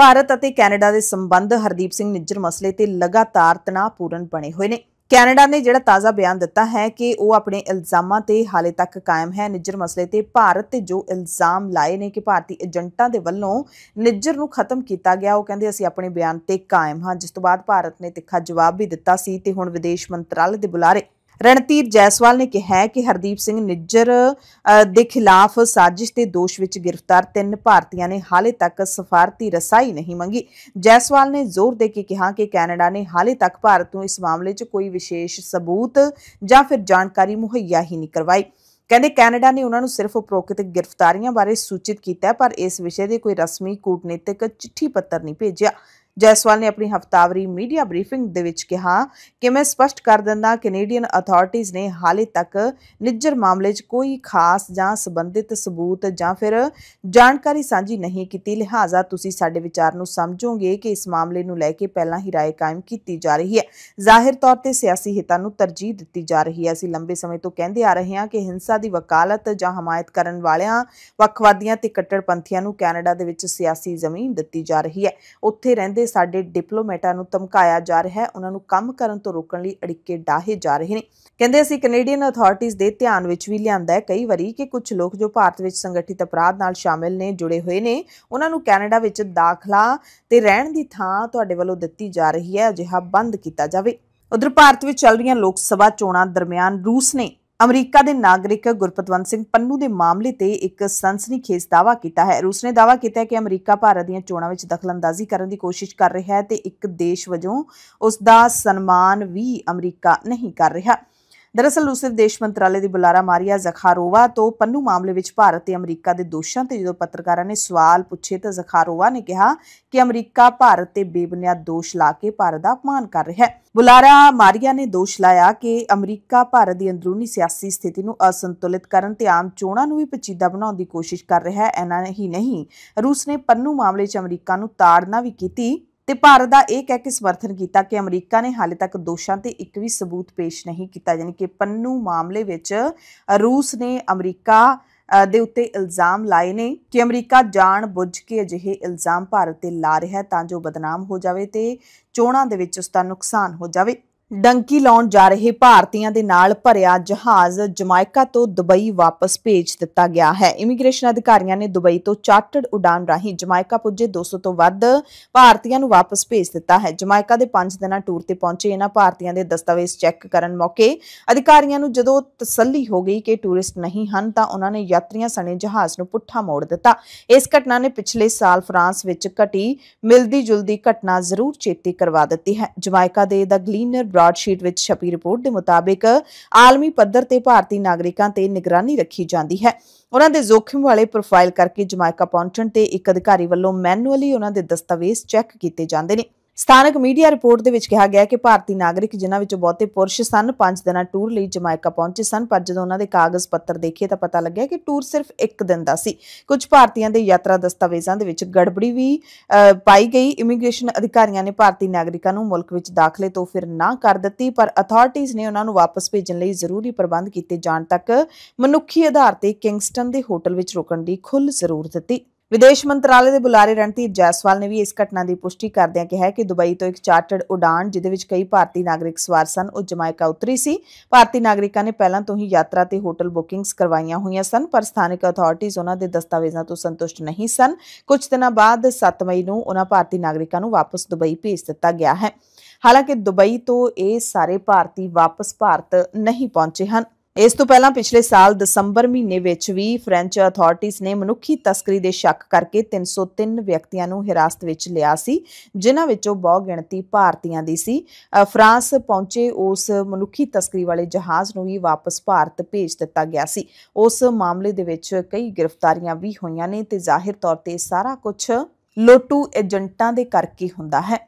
ਭਾਰਤ ਅਤੇ ਕੈਨੇਡਾ ਦੇ ਸੰਬੰਧ ਹਰਦੀਪ ਸਿੰਘ ਨਿੱਜਰ ਮਸਲੇ ਤੇ ਲਗਾਤਾਰ ਤਣਾਅਪੂਰਨ ਬਣੇ ਹੋਏ ਨੇ ਕੈਨੇਡਾ ਨੇ ਜਿਹੜਾ ਤਾਜ਼ਾ ਬਿਆਨ ਦਿੱਤਾ ਹੈ ਕਿ ਉਹ ਆਪਣੇ ਇਲਜ਼ਾਮਾਂ ਤੇ ਹਾਲੇ ਤੱਕ ਕਾਇਮ ਹੈ ਨਿੱਜਰ ਮਸਲੇ ਤੇ ਭਾਰਤ ਤੇ ਜੋ ਇਲਜ਼ਾਮ ਲਾਏ ਨੇ ਕਿ ਭਾਰਤੀ ਏਜੰਟਾਂ ਦੇ ਵੱਲੋਂ ਨਿੱਜਰ ਨੂੰ ਖਤਮ ਕੀਤਾ ਗਿਆ ਉਹ ਕਹਿੰਦੇ ਅਸੀਂ ਆਪਣੇ ਬਿਆਨ ਤੇ ਕਾਇਮ ਹਾਂ ਜਿਸ ਤੋਂ ਬਾਅਦ ਭਾਰਤ ਨੇ ਤਿੱਖਾ ਜਵਾਬ ਵੀ ਦਿੱਤਾ ਸੀ ਤੇ ਹੁਣ ਵਿਦੇਸ਼ ਮੰਤਰਾਲੇ ਦੇ ਬੁਲਾਰੇ ਰਣਤੀਰ ਜੈਸਵਾਲ ਨੇ ਕਿਹਾ ਕਿ ਹਰਦੀਪ ਸਿੰਘ ਨਿੱਜਰ ਦੇ ਖਿਲਾਫ ਸਾਜ਼ਿਸ਼ ਤੇ ਦੋਸ਼ ਵਿੱਚ ਗ੍ਰਿਫਤਾਰ ਤਿੰਨ ਭਾਰਤੀਆਂ ਨੇ ਹਾਲੇ ਤੱਕ ਸਫਾਰਤੀ ਰਸਾਈ ਨਹੀਂ ਮੰਗੀ ਜੈਸਵਾਲ ਨੇ ਜ਼ੋਰ ਦੇ ਕੇ ਕਿਹਾ ਕਿ ਕੈਨੇਡਾ ਨੇ ਹਾਲੇ ਤੱਕ ਭਾਰਤ ਨੂੰ ਇਸ ਮਾਮਲੇ 'ਚ ਕੋਈ ਵਿਸ਼ੇਸ਼ ਸਬੂਤ ਜਾਂ ਫਿਰ ਜਾਣਕਾਰੀ ਮੁਹੱਈਆ ਹੀ ਨਹੀਂ ਕਰਵਾਈ ਕਹਿੰਦੇ ਕੈਨੇਡਾ ਨੇ ਉਹਨਾਂ ਨੂੰ ਸਿਰਫ ਉਪਰੋਕਤ ਗ੍ਰਿਫਤਾਰੀਆਂ ਬਾਰੇ ਸੂਚਿਤ ਕੀਤਾ ਪਰ ਇਸ ਵਿਸ਼ੇ ਦੇ ਕੋਈ ਰਸਮੀ ਕੂਟਨੀਤਿਕ ਚਿੱਠੀ ਪੱਤਰ ਨਹੀਂ ਭੇਜਿਆ ਜੈਸਵਾਲ ਨੇ ਆਪਣੀ ਹਫਤਾਵਰੀ ਮੀਡੀਆ ਬਰੀਫਿੰਗ ਦੇ ਵਿੱਚ ਕਿਹਾ ਕਿ ਮੈਂ ਸਪਸ਼ਟ ਕਰ ਦਿੰਦਾ ਕੈਨੇਡੀਅਨ ਅਥਾਰਟੀਆਂ ਨੇ ਹਾਲੇ ਤੱਕ ਨਿੱਜਰ ਮਾਮਲੇ 'ਚ ਕੋਈ ਖਾਸ ਜਾਂ ਸੰਬੰਧਿਤ ਸਬੂਤ ਜਾਂ ਫਿਰ ਜਾਣਕਾਰੀ ਸਾਂਝੀ ਨਹੀਂ ਕੀਤੀ ਲਿਹਾਜ਼ਾ ਤੁਸੀਂ ਸਾਡੇ ਵਿਚਾਰ ਨੂੰ ਸਮਝੋਗੇ ਕਿ ਇਸ ਮਾਮਲੇ ਨੂੰ ਲੈ ਕੇ ਪਹਿਲਾਂ ਹੀ رائے ਕਾਇਮ ਕੀਤੀ ਜਾ ਰਹੀ ਹੈ ਜ਼ਾਹਿਰ ਤੌਰ ਤੇ ਸਿਆਸੀ ਹਿੱਤਾਂ ਨੂੰ ਤਰਜੀਹ ਦਿੱਤੀ ਜਾ ਰਹੀ ਹੈ ਅਸੀਂ ਲੰਬੇ ਸਮੇਂ ਤੋਂ ਕਹਿੰਦੇ ਆ ਰਹੇ ਹਾਂ ਕਿ ਹਿੰਸਾ ਦੀ ਵਕਾਲਤ ਜਾਂ ਹਮਾਇਤ ਕਰਨ ਵਾਲਿਆਂ ਵੱਖਵਾਦੀਆਂ ਤੇ ਕੱਟੜਪੰਥੀਆਂ ਨੂੰ ਕੈਨੇਡਾ ਦੇ ਵਿੱਚ ਸਿਆਸੀ ਜ਼ਮੀਨ ਦਿੱਤੀ ਜਾ ਰਹੀ ਹੈ ਉੱਥੇ ਰਹਿੰਦੇ ਦੇ ਸਾਡੇ ਡਿਪਲੋਮੈਟਾਂ ਨੂੰ ਧਮਕਾਇਆ ਜਾ ਰਿਹਾ ਹੈ ਉਹਨਾਂ ਨੂੰ ਕੰਮ ਕਰਨ ਤੋਂ ਰੋਕਣ ਲਈ ਅੜਿੱਕੇ ਡਾਹੇ ਜਾ ਰਹੇ ਨੇ ਕਹਿੰਦੇ ਅਸੀਂ ਕੈਨੇਡੀਅਨ ਅਥਾਰਟੀਆਂ ਦੇ ਧਿਆਨ ਵਿੱਚ ਵੀ ਲਿਆਂਦਾ ਹੈ ਕਈ ਵਾਰੀ ਕਿ ਕੁਝ ਲੋਕ ਜੋ ਭਾਰਤ ਵਿੱਚ ਸੰਗਠਿਤ ਅਪਰਾਧ ਨਾਲ ਸ਼ਾਮਿਲ ਨੇ ਜੁੜੇ ਹੋਏ ਨੇ ਉਹਨਾਂ ਨੂੰ ਕੈਨੇਡਾ ਵਿੱਚ ਦਾਖਲਾ ਤੇ ਰਹਿਣ ਦੀ ਥਾਂ ਤੁਹਾਡੇ ਵੱਲੋਂ ਦਿੱਤੀ ਜਾ ਰਹੀ ਹੈ ਅਜਿਹਾ ਬੰਦ ਕੀਤਾ ਜਾਵੇ ਉਧਰ ਭਾਰਤ ਵਿੱਚ ਚੱਲ ਰਹੀਆਂ ਲੋਕ ਸਭਾ ਚੋਣਾਂ ਦਰਮਿਆਨ ਰੂਸ ਨੇ ਅਮਰੀਕਾ ਦੇ ਨਾਗਰਿਕ ਗੁਰਪਤਵੰਤ ਸਿੰਘ ਪੰਨੂ ਦੇ ਮਾਮਲੇ ਤੇ ਇੱਕ ਸੰਸਨੀਖੇਜ਼ ਦਾਵਾ ਕੀਤਾ ਹੈ ਰੂਸ ਨੇ ਦਾਵਾ ਕੀਤਾ ਹੈ ਕਿ ਅਮਰੀਕਾ ਭਾਰਤ ਦੀਆਂ ਚੋਣਾਂ ਵਿੱਚ ਦਖਲਅੰਦਾਜ਼ੀ ਕਰਨ ਦੀ ਕੋਸ਼ਿਸ਼ ਕਰ ਰਿਹਾ ਹੈ ਤੇ ਇੱਕ ਦੇਸ਼ ਵਜੋਂ ਉਸ ਦਾ ਸਨਮਾਨ ਵੀ ਅਮਰੀਕਾ ਨਹੀਂ ਕਰ ਰਿਹਾ ਦਰਅਸਲ ਰੂਸ ਵਿਦੇਸ਼ ਮੰਤਰਾਲੇ ਦੀ ਬੁਲਾਰਾ ਮਾਰੀਆ ਜ਼ਖਾਰੋਵਾ ਤੋਂ ਪੰਨੂ ਮਾਮਲੇ ਵਿੱਚ ਭਾਰਤ ਤੇ ਅਮਰੀਕਾ ਦੇ ਦੋਸ਼ਾਂ ਤੇ ਜਦੋਂ ਪੱਤਰਕਾਰਾਂ ਨੇ ਸਵਾਲ ਪੁੱਛੇ ਤਾਂ ਜ਼ਖਾਰੋਵਾ ਨੇ ਕਿਹਾ ਕਿ ਅਮਰੀਕਾ ਭਾਰਤ ਤੇ ਬੇਬੁਨਿਆਦ ਦੋਸ਼ ਲਾ ਕੇ ਭਾਰਤ ਦਾ ਅਪਮਾਨ ਕਰ ਰਿਹਾ ਹੈ ਬੁਲਾਰਾ ਮਾਰੀਆ ਨੇ ਦੋਸ਼ ਲਾਇਆ ਕਿ ਅਮਰੀਕਾ ਭਾਰਤ ਦੀ ਅੰਦਰੂਨੀ ਸਿਆਸੀ ਸਥਿਤੀ ਨੂੰ ਅਸੰਤੁਲਿਤ ਕਰਨ ਤੇ ਆਮ ਚੋਣਾਂ ਨੂੰ ਵੀ ਪਚੀਦਾ ਬਣਾਉਣ ਦੀ ਕੋਸ਼ਿਸ਼ ਕਰ ਰਿਹਾ ਹੈ ਐਨਾ ਹੀ ਨਹੀਂ ਰੂਸ ਨੇ ਪੰਨੂ ਮਾਮਲੇ 'ਚ ਅਮਰੀਕਾ ਨੂੰ ਤਾੜਨਾ ਵੀ ਕੀਤੀ ਤੇ ਭਾਰਤ ਦਾ ਇਹ ਕਹਿ ਕੇ ਸਮਰਥਨ ਕੀਤਾ ਕਿ ਅਮਰੀਕਾ ਨੇ ਹਾਲੇ ਤੱਕ ਦੋਸ਼ਾਂ ਤੇ ਇੱਕ ਵੀ ਸਬੂਤ ਪੇਸ਼ ਨਹੀਂ ਕੀਤਾ ਯਾਨੀ ਕਿ ਪੰਨੂ ਮਾਮਲੇ ਵਿੱਚ ਰੂਸ ਨੇ ਅਮਰੀਕਾ ਦੇ ਉੱਤੇ ਇਲਜ਼ਾਮ ਲਾਏ ਨੇ ਕਿ ਅਮਰੀਕਾ ਜਾਣ ਬੁੱਝ ਕੇ ਅਜਿਹੇ ਇਲਜ਼ਾਮ ਭਾਰਤ ਤੇ ਲਾ ਰਿਹਾ ਤਾਂ ਜੋ ਬਦਨਾਮ ਹੋ ਜਾਵੇ ਤੇ ਚੋਣਾਂ ਦੇ ਵਿੱਚ ਉਸ ਦਾ ਨੁਕਸਾਨ ਹੋ ਜਾਵੇ ਡੰਕੀ ਲਾਉਣ ਜਾ ਰਹੇ ਭਾਰਤੀਆਂ ਦੇ ਨਾਲ ਭਰਿਆ ਜਹਾਜ਼ ਜਮਾਇਕਾ ਤੋਂ ਦੁਬਈ ਵਾਪਸ ਭੇਜ ਦਿੱਤਾ ਗਿਆ ਹੈ ਇਮੀਗ੍ਰੇਸ਼ਨ ਅਧਿਕਾਰੀਆਂ ਨੇ ਦੁਬਈ ਤੋਂ ਚਾਰਟਰਡ ਉਡਾਨ ਰਾਹੀਂ ਜਮਾਇਕਾ ਪੁੱਜੇ 200 ਤੋਂ ਵੱਧ ਭਾਰਤੀਆਂ ਨੂੰ ਵਾਪਸ ਭੇਜ ਦਿੱਤਾ ਹੈ ਜਮਾਇਕਾ ਦੇ 5 ਦਿਨਾਂ ਟੂਰ ਤੇ ਪਹੁੰਚੇ ਇਹਨਾਂ ਭਾਰਤੀਆਂ ਦੇ ਦਸਤਾਵੇਜ਼ ਚੈੱਕ ਕਰਨ ਮੌਕੇ ਅਧਿਕਾਰੀਆਂ ਨੂੰ ਜਦੋਂ ਤਸੱਲੀ ਹੋ ਗਈ ਕਿ ਟੂਰਿਸਟ ਨਹੀਂ ਹਨ ਤਾਂ ਉਹਨਾਂ ਨੇ ਯਾਤਰੀਆਂ ਸਣੇ ਜਹਾਜ਼ ਨੂੰ ਪੁੱਠਾ ਮੋੜ ਦਿੱਤਾ ਇਸ ਘਟਨਾ ਨੇ ਪਿਛਲੇ ਸਾਲ ਫਰਾਂਸ ਵਿੱਚ ਘਟੀ ਮਿਲਦੀ ਜੁਲਦੀ ਘਟਨਾ ਜ਼ਰੂਰ ਚੇਤੇ ਕਰਵਾ ਦਿੱਤੀ ਹੈ ਜਮਾਇਕਾ ਦੇ ਦਾ ਗਲੀਨਰ ਬ੍ਰਾਡਸ਼ੀਟ ਵਿੱਚ ਛਪੀ ਰਿਪੋਰਟ ਦੇ ਮੁਤਾਬਕ ਆਲਮੀ ਪੱਧਰ ਤੇ ਭਾਰਤੀ ਨਾਗਰਿਕਾਂ ਤੇ ਨਿਗਰਾਨੀ ਰੱਖੀ ਜਾਂਦੀ ਹੈ ਉਹਨਾਂ ਦੇ ਜ਼ੋਖਿਮ ਵਾਲੇ ਪ੍ਰੋਫਾਈਲ ਕਰਕੇ ਜਮਾਇਕਾ ਪਹੁੰਚਣ ਤੇ ਇੱਕ ਅਧਿਕਾਰੀ ਵੱਲੋਂ ਮੈਨੂਅਲੀ ਉਹਨਾਂ ਦੇ ਦਸਤਾਵੇਜ਼ ਚੈੱਕ ਕੀਤੇ ਜਾਂਦੇ ਨੇ ਸਥਾਨਕ ਮੀਡੀਆ ਰਿਪੋਰਟ ਦੇ ਵਿੱਚ ਕਿਹਾ ਗਿਆ ਕਿ ਭਾਰਤੀ ਨਾਗਰਿਕ ਜਿਨ੍ਹਾਂ ਵਿੱਚੋਂ ਬਹੁਤੇ ਪੁਰਸ਼ ਸਨ 5 ਦਿਨਾਂ ਟੂਰ ਲਈ ਜਮਾਇਕਾ ਪਹੁੰਚੇ ਸਨ ਪਰ ਜਦੋਂ ਉਹਨਾਂ ਦੇ ਕਾਗਜ਼ ਪੱਤਰ ਦੇਖੇ ਤਾਂ ਪਤਾ ਲੱਗਿਆ ਕਿ ਟੂਰ ਸਿਰਫ 1 ਦਿਨ ਦਾ ਸੀ ਕੁਝ ਭਾਰਤੀਆਂ ਦੇ ਯਾਤਰਾ ਦਸਤਾਵੇਜ਼ਾਂ ਦੇ ਵਿੱਚ ਗੜਬੜੀ ਵੀ ਪਾਈ ਗਈ ਇਮੀਗ੍ਰੇਸ਼ਨ ਅਧਿਕਾਰੀਆਂ ਨੇ ਭਾਰਤੀ ਨਾਗਰਿਕਾਂ ਨੂੰ ਮੁਲਕ ਵਿੱਚ ਦਾਖਲੇ ਤੋਂ ਫਿਰ ਨਾ ਕਰ ਦਿੱਤੀ ਪਰ ਅਥਾਰਟੀਆਂ ਨੇ ਉਹਨਾਂ ਨੂੰ ਵਾਪਸ ਭੇਜਣ ਲਈ ਜ਼ਰੂਰੀ ਪ੍ਰਬੰਧ ਕੀਤੇ ਜਾਣ ਤੱਕ ਮਨੁੱਖੀ ਆਧਾਰ ਤੇ ਕਿੰਗਸਟਨ ਦੇ ਹੋਟਲ ਵਿੱਚ ਰੁਕਣ ਦੀ ਖੁੱਲ੍ਹ ਜ਼ਰੂਰ ਦਿੱਤੀ ਵਿਦੇਸ਼ ਮੰਤਰਾਲੇ ਦੇ ਬੁਲਾਰੇ ਰਣਦੀਪ ਜੈਸਵਾਲ ਨੇ ਵੀ ਇਸ ਘਟਨਾ ਦੀ ਪੁਸ਼ਟੀ ਕਰਦਿਆਂ ਕਿਹਾ ਕਿ ਦੁਬਈ ਤੋਂ ਇੱਕ ਚਾਰਟਰਡ ਉਡਾਨ ਜਿਹਦੇ ਵਿੱਚ ਕਈ ਭਾਰਤੀ ਨਾਗਰਿਕ ਸਵਾਰ ਸਨ ਉਹ ਜਮਾਇਕਾ ਉਤਰੀ ਸੀ ਭਾਰਤੀ ਨਾਗਰਿਕਾਂ ਨੇ ਪਹਿਲਾਂ ਤੋਂ ਹੀ ਯਾਤਰਾ ਤੇ ਹੋਟਲ ਬੁਕਿੰਗਸ ਕਰਵਾਈਆਂ ਹੋਈਆਂ ਸਨ ਪਰ ਸਥਾਨਕ ਅਥਾਰਟੀਜ਼ ਉਹਨਾਂ ਦੇ ਦਸਤਾਵੇਜ਼ਾਂ ਤੋਂ ਸੰਤੁਸ਼ਟ ਨਹੀਂ ਸਨ ਕੁਝ ਦਿਨਾਂ ਬਾਅਦ 7 ਮਈ ਨੂੰ ਉਹਨਾਂ ਭਾਰਤੀ ਨਾਗਰਿਕਾਂ ਨੂੰ ਵਾਪਸ ਦੁਬਈ ਭੇਜ ਦਿੱਤਾ ਗਿਆ ਹੈ ਹਾਲਾਂਕਿ ਦੁਬਈ ਤੋਂ ਇਹ ਸਾਰੇ ਭਾਰਤੀ ਵਾਪਸ ਭਾਰਤ ਨਹੀਂ ਪਹੁੰਚੇ ਹਨ ਇਸ ਤੋਂ ਪਹਿਲਾਂ ਪਿਛਲੇ ਸਾਲ ਦਸੰਬਰ ਮਹੀਨੇ ਵਿੱਚ ਵੀ ਫ੍ਰੈਂਚ ਅਥਾਰਟੀਆਂ ਨੇ ਮਨੁੱਖੀ ਤਸਕਰੀ ਦੇ ਸ਼ੱਕ ਕਰਕੇ 303 ਵਿਅਕਤੀਆਂ ਨੂੰ ਹਿਰਾਸਤ ਵਿੱਚ ਲਿਆ ਸੀ ਜਿਨ੍ਹਾਂ ਵਿੱਚੋਂ ਬਹੁ ਗਿਣਤੀ ਭਾਰਤੀਆਂ ਦੀ ਸੀ ਫਰਾਂਸ ਪਹੁੰਚੇ ਉਸ ਮਨੁੱਖੀ ਤਸਕਰੀ ਵਾਲੇ ਜਹਾਜ਼ ਨੂੰ ਵੀ ਵਾਪਸ ਭਾਰਤ ਭੇਜ ਦਿੱਤਾ ਗਿਆ ਸੀ ਉਸ ਮਾਮਲੇ ਦੇ ਵਿੱਚ ਕਈ ਗ੍ਰਿਫਤਾਰੀਆਂ ਵੀ ਹੋਈਆਂ ਨੇ ਤੇ ਜ਼ਾਹਿਰ ਤੌਰ ਤੇ ਸਾਰਾ ਕੁਝ ਲੋਟੂ ਏਜੰਟਾਂ ਦੇ ਕਰਕੇ ਹੁੰਦਾ ਹੈ